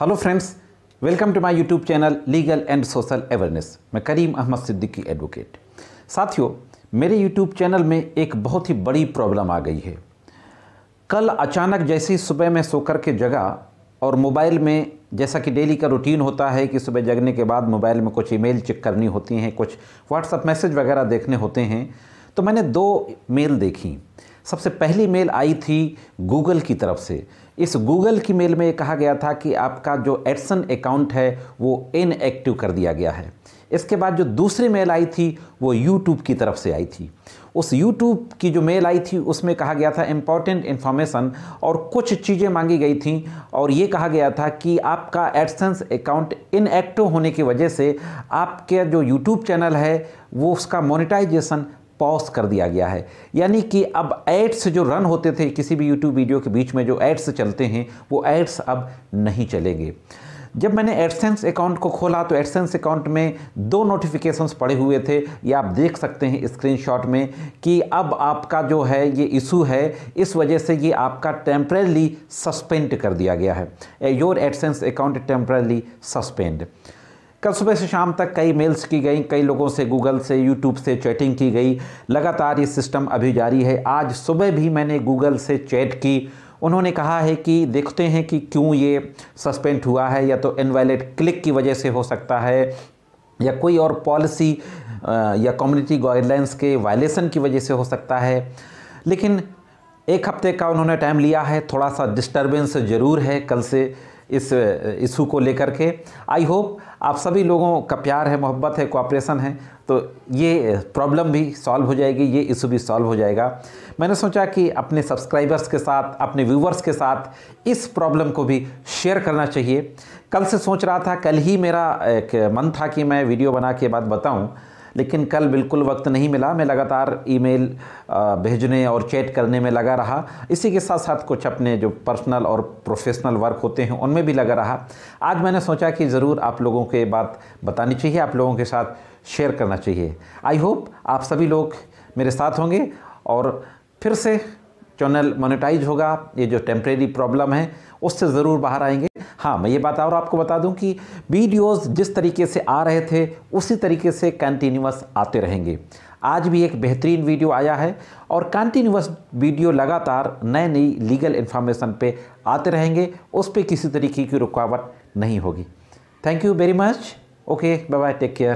hello friends welcome to my YouTube channel legal and social awareness मैं Karim Ahmad Siddiqui advocate साथियों मेरे YouTube channel में एक बहुत ही बड़ी प्रॉब्लम आ गई है कल अचानक जैसे ही सुबह में सोकर के जगा और मोबाइल में जैसा कि डेली का रूटीन होता है कि सुबह जगने के बाद मोबाइल में कुछ ईमेल चेक करनी होती हैं कुछ व्हाट्सअप मैसेज वगैरह देखने होते हैं तो मैंने दो मेल देखी सबसे पहली मेल आई थी गूगल की तरफ से इस गूगल की मेल में कहा गया था कि आपका जो एडसन अकाउंट है वो इनएक्टिव कर दिया गया है इसके बाद जो दूसरी मेल आई थी वो यूट्यूब की तरफ से आई थी उस यूट्यूब की जो मेल आई थी उसमें कहा गया था इम्पॉर्टेंट इन्फॉर्मेशन और कुछ चीज़ें मांगी गई थी और ये कहा गया था कि आपका एडसेंस अकाउंट इनएक्टिव होने की वजह से आपके जो यूट्यूब चैनल है वो उसका मोनिटाइजेशन पॉज कर दिया गया है यानी कि अब एड्स जो रन होते थे किसी भी यूट्यूब वीडियो के बीच में जो एड्स चलते हैं वो एड्स अब नहीं चलेंगे जब मैंने एडसेंस अकाउंट को खोला तो एडसेंस अकाउंट में दो नोटिफिकेशंस पड़े हुए थे ये आप देख सकते हैं स्क्रीनशॉट में कि अब आपका जो है ये इशू है इस वजह से ये आपका टेम्परेली सस्पेंड कर दिया गया है your AdSense account temporarily suspend कल सुबह से शाम तक कई मेल्स की गई कई लोगों से गूगल से यूट्यूब से चैटिंग की गई लगातार ये सिस्टम अभी जारी है आज सुबह भी मैंने गूगल से चैट की उन्होंने कहा है कि देखते हैं कि क्यों ये सस्पेंड हुआ है या तो इनवैलिड क्लिक की वजह से हो सकता है या कोई और पॉलिसी या कम्युनिटी गाइडलाइंस के वायलेशन की वजह से हो सकता है लेकिन एक हफ्ते का उन्होंने टाइम लिया है थोड़ा सा डिस्टर्बेंस ज़रूर है कल से इस इशू को लेकर के आई होप आप सभी लोगों का प्यार है मोहब्बत है कोऑपरेशन है तो ये प्रॉब्लम भी सॉल्व हो जाएगी ये इशू भी सॉल्व हो जाएगा मैंने सोचा कि अपने सब्सक्राइबर्स के साथ अपने व्यूवर्स के साथ इस प्रॉब्लम को भी शेयर करना चाहिए कल से सोच रहा था कल ही मेरा एक मन था कि मैं वीडियो बना के बाद बताऊँ लेकिन कल बिल्कुल वक्त नहीं मिला मैं लगातार ईमेल भेजने और चैट करने में लगा रहा इसी के साथ साथ कुछ अपने जो पर्सनल और प्रोफेशनल वर्क होते हैं उनमें भी लगा रहा आज मैंने सोचा कि ज़रूर आप लोगों के बात बतानी चाहिए आप लोगों के साथ शेयर करना चाहिए आई होप आप सभी लोग मेरे साथ होंगे और फिर से चैनल मोनेटाइज होगा ये जो टेम्प्रेरी प्रॉब्लम है उससे ज़रूर बाहर आएंगे हाँ मैं ये बात और आपको बता दूं कि वीडियोस जिस तरीके से आ रहे थे उसी तरीके से कंटिन्यूस आते रहेंगे आज भी एक बेहतरीन वीडियो आया है और कंटिन्यूस वीडियो लगातार नए नई लीगल इन्फॉर्मेशन पे आते रहेंगे उस पर किसी तरीके की रुकावट नहीं होगी thank you very much okay bye bye take care